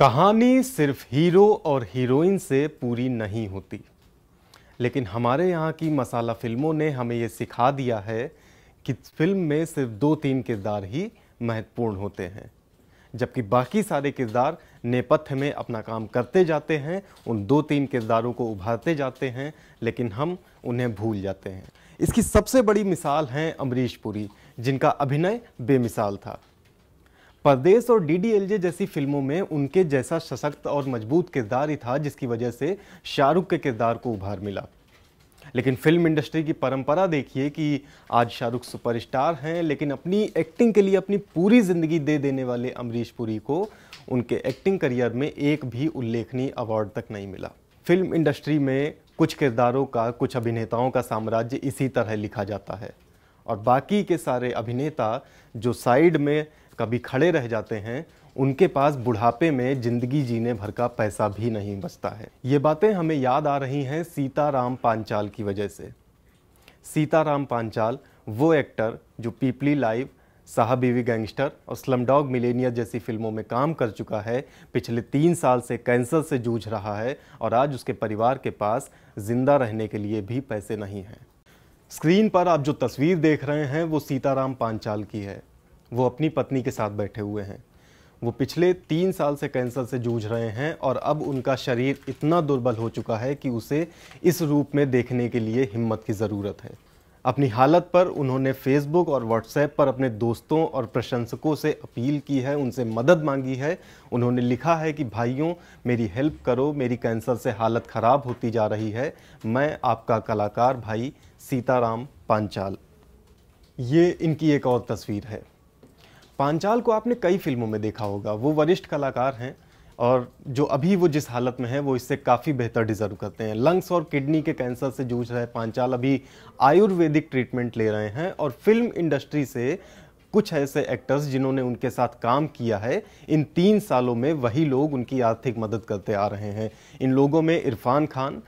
कहानी सिर्फ हीरो और हीरोइन से पूरी नहीं होती लेकिन हमारे यहाँ की मसाला फिल्मों ने हमें ये सिखा दिया है कि फिल्म में सिर्फ दो तीन किरदार ही महत्वपूर्ण होते हैं जबकि बाकी सारे किरदार नेपथ्य में अपना काम करते जाते हैं उन दो तीन किरदारों को उभारते जाते हैं लेकिन हम उन्हें भूल जाते हैं इसकी सबसे बड़ी मिसाल हैं अमरीश पुरी जिनका अभिनय बेमिसाल था परदेश और डीडीएलजे जैसी फिल्मों में उनके जैसा सशक्त और मजबूत किरदार ही था जिसकी वजह से शाहरुख के किरदार को उभार मिला लेकिन फिल्म इंडस्ट्री की परंपरा देखिए कि आज शाहरुख सुपरस्टार हैं लेकिन अपनी एक्टिंग के लिए अपनी पूरी ज़िंदगी दे देने वाले अमरीश पुरी को उनके एक्टिंग करियर में एक भी उल्लेखनीय अवार्ड तक नहीं मिला फिल्म इंडस्ट्री में कुछ किरदारों का कुछ अभिनेताओं का साम्राज्य इसी तरह लिखा जाता है और बाकी के सारे अभिनेता जो साइड में कभी खड़े रह जाते हैं उनके पास बुढ़ापे में जिंदगी जीने भर का पैसा भी नहीं बचता है ये बातें हमें याद आ रही हैं सीताराम पांचाल की वजह से सीताराम पांचाल वो एक्टर जो पीपली लाइव साहबीवी गैंगस्टर और स्लमडॉग मिलेनिया जैसी फिल्मों में काम कर चुका है पिछले तीन साल से कैंसर से जूझ रहा है और आज उसके परिवार के पास जिंदा रहने के लिए भी पैसे नहीं हैं स्क्रीन पर आप जो तस्वीर देख रहे हैं वो सीताराम पांचाल की है वो अपनी पत्नी के साथ बैठे हुए हैं वो पिछले तीन साल से कैंसर से जूझ रहे हैं और अब उनका शरीर इतना दुर्बल हो चुका है कि उसे इस रूप में देखने के लिए हिम्मत की ज़रूरत है अपनी हालत पर उन्होंने फेसबुक और व्हाट्सएप पर अपने दोस्तों और प्रशंसकों से अपील की है उनसे मदद मांगी है उन्होंने लिखा है कि भाइयों मेरी हेल्प करो मेरी कैंसर से हालत ख़राब होती जा रही है मैं आपका कलाकार भाई सीताराम पांचाल ये इनकी एक और तस्वीर है पांचाल को आपने कई फिल्मों में देखा होगा वो वरिष्ठ कलाकार हैं और जो अभी वो जिस हालत में है वो इससे काफ़ी बेहतर डिज़र्व करते हैं लंग्स और किडनी के कैंसर से जूझ रहे पांचाल अभी आयुर्वेदिक ट्रीटमेंट ले रहे हैं और फिल्म इंडस्ट्री से कुछ ऐसे एक्टर्स जिन्होंने उनके साथ काम किया है इन तीन सालों में वही लोग उनकी आर्थिक मदद करते आ रहे हैं इन लोगों में इरफान खान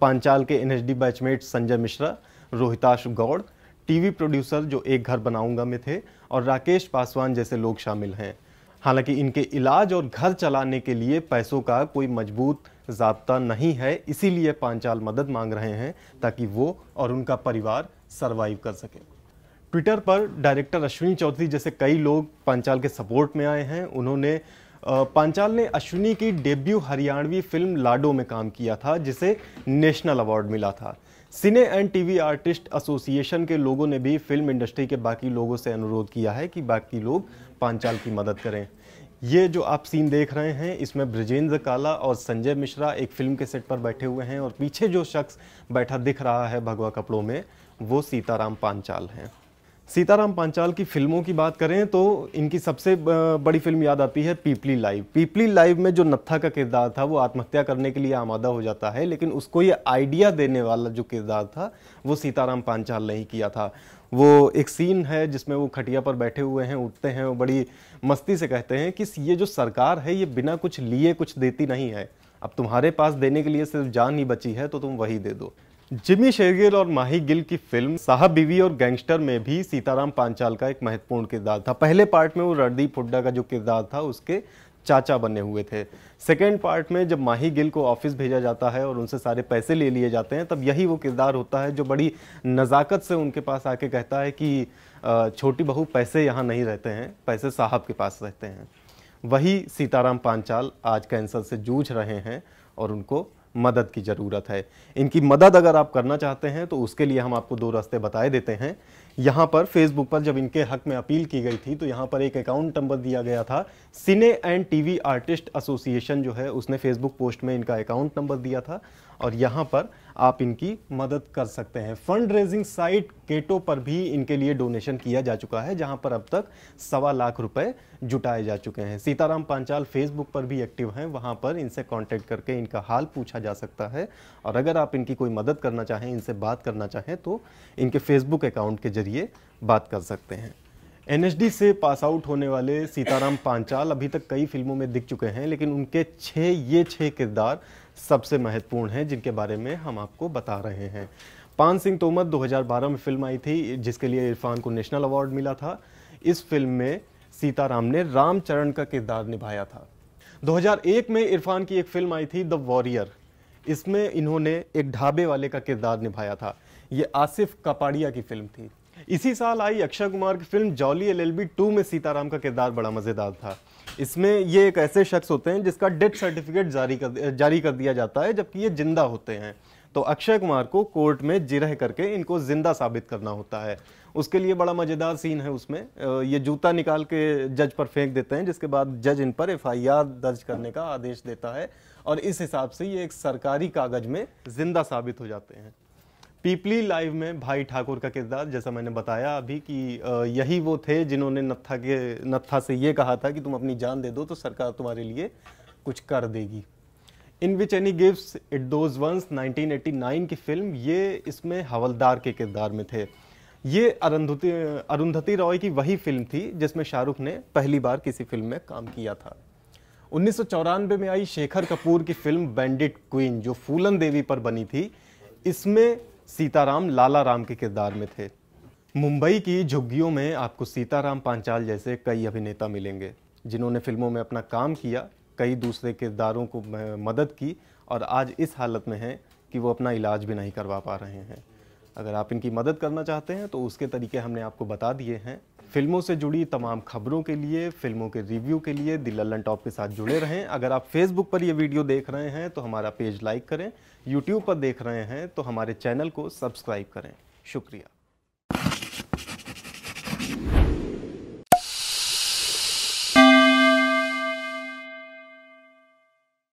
पांचाल के एन batchmate Sanjay Mishra Rohitash Gaur TV producer जो एक घर बनाऊंगा में थे और राकेश पासवान जैसे लोग शामिल हैं हालांकि इनके इलाज और घर चलाने के लिए पैसों का कोई मजबूत जबता नहीं है इसीलिए पांचाल मदद मांग रहे हैं ताकि वो और उनका परिवार सरवाइव कर सके ट्विटर पर डायरेक्टर अश्विनी चौधरी जैसे कई लोग पांचाल के सपोर्ट में आए हैं उन्होंने पांचाल ने अश्विनी की डेब्यू हरियाणवी फिल्म लाडो में काम किया था जिसे नेशनल अवार्ड मिला था cine and TV artist association के लोगों ने भी फिल्म इंडस्ट्री के बाकी लोगों से अनुरोध किया है कि बाकी लोग पांचाल की मदद करें ये जो आप सीन देख रहे हैं इसमें ब्रजेंद्र काला और संजय मिश्रा एक फिल्म के सेट पर बैठे हुए हैं और पीछे जो शख्स बैठा दिख रहा है भगवा कपड़ों में वो सीताराम पांचाल हैं सीताराम पांचाल की फिल्मों की बात करें तो इनकी सबसे बड़ी फिल्म याद आती है पीपली लाइव पीपली लाइव में जो नत्था का किरदार था वो आत्महत्या करने के लिए आमादा हो जाता है लेकिन उसको ये आइडिया देने वाला जो किरदार था वो सीताराम पांचाल ने ही किया था वो एक सीन है जिसमें वो खटिया पर बैठे हुए हैं उठते हैं वो बड़ी मस्ती से कहते हैं कि ये जो सरकार है ये बिना कुछ लिए कुछ देती नहीं है अब तुम्हारे पास देने के लिए सिर्फ जान ही बची है तो तुम वही दे दो जिमी शेरगिल और माही गिल की फिल्म साहब बीवी और गैंगस्टर में भी सीताराम पांचाल का एक महत्वपूर्ण किरदार था पहले पार्ट में वो रणदीप हुड्डा का जो किरदार था उसके चाचा बने हुए थे सेकेंड पार्ट में जब माही गिल को ऑफिस भेजा जाता है और उनसे सारे पैसे ले लिए जाते हैं तब यही वो किरदार होता है जो बड़ी नज़ाकत से उनके पास आके कहता है कि छोटी बहू पैसे यहाँ नहीं रहते हैं पैसे साहब के पास रहते हैं वही सीताराम पांचाल आज कैंसर से जूझ रहे हैं और उनको मदद की ज़रूरत है इनकी मदद अगर आप करना चाहते हैं तो उसके लिए हम आपको दो रास्ते बताए देते हैं यहाँ पर फेसबुक पर जब इनके हक में अपील की गई थी तो यहाँ पर एक अकाउंट नंबर दिया गया था cine and TV artist association जो है उसने फेसबुक पोस्ट में इनका अकाउंट नंबर दिया था और यहाँ पर आप इनकी मदद कर सकते हैं फंड रेजिंग साइट केटो पर भी इनके लिए डोनेशन किया जा चुका है जहां पर अब तक सवा लाख रुपए जुटाए जा चुके हैं सीताराम पांचाल फेसबुक पर भी एक्टिव हैं वहां पर इनसे कांटेक्ट करके इनका हाल पूछा जा सकता है और अगर आप इनकी कोई मदद करना चाहें इनसे बात करना चाहें तो इनके फेसबुक अकाउंट के जरिए बात कर सकते हैं एनएसडी से पास आउट होने वाले सीताराम पांचाल अभी तक कई फिल्मों में दिख चुके हैं लेकिन उनके छः ये छः किरदार सबसे महत्वपूर्ण हैं जिनके बारे में हम आपको बता रहे हैं पान सिंह तोमर 2012 में फिल्म आई थी जिसके लिए इरफान को नेशनल अवार्ड मिला था इस फिल्म में सीताराम ने रामचरण का किरदार निभाया था 2001 में इरफान की एक फिल्म आई थी द वॉरियर इसमें इन्होंने एक ढाबे वाले का किरदार निभाया था ये आसिफ कपाड़िया की फिल्म थी इसी साल आई अक्षय कुमार की film Jolly L L B two में सीताराम का किरदार बड़ा मज़ेदार था इसमें ये एक ऐसे शख्स होते हैं जिसका डेथ सर्टिफिकेट जारी कर जारी कर दिया जाता है जबकि ये जिंदा होते हैं तो अक्षय कुमार को कोर्ट में जिरह करके इनको ज़िंदा साबित करना होता है उसके लिए बड़ा मज़ेदार सीन है उसमें ये जूता निकाल के जज पर फेंक देते हैं जिसके बाद जज इन पर एफ दर्ज करने का आदेश देता है और इस हिसाब से ये एक सरकारी कागज़ में ज़िंदा साबित हो जाते हैं पीपली लाइव में भाई ठाकुर का किरदार जैसा मैंने बताया अभी कि यही वो थे जिन्होंने नत्था के नत्था से ये कहा था कि तुम अपनी जान दे दो तो सरकार तुम्हारे लिए कुछ कर देगी in which Annie gives it those once 1989 की फिल्म ये इसमें हवलदार के किरदार में थे ये अरुंधति अरुंधति रॉय की वही फिल्म थी जिसमें शाहरुख ने पहली बार किसी फिल्म में काम किया था उन्नीस में आई शेखर कपूर की फिल्म बैंडिट क्वीन जो फूलन देवी पर बनी थी इसमें सीताराम लाला राम के किरदार में थे मुंबई की झुग्गियों में आपको सीताराम पांचाल जैसे कई अभिनेता मिलेंगे जिन्होंने फिल्मों में अपना काम किया कई दूसरे किरदारों को मदद की और आज इस हालत में हैं कि वो अपना इलाज भी नहीं करवा पा रहे हैं अगर आप इनकी मदद करना चाहते हैं तो उसके तरीके हमने आपको बता दिए हैं फिल्मों से जुड़ी तमाम खबरों के लिए फिल्मों के रिव्यू के लिए दिल लल्लन टॉप के साथ जुड़े रहें अगर आप फेसबुक पर ये वीडियो देख रहे हैं तो हमारा पेज लाइक करें यूट्यूब पर देख रहे हैं तो हमारे चैनल को सब्सक्राइब करें शुक्रिया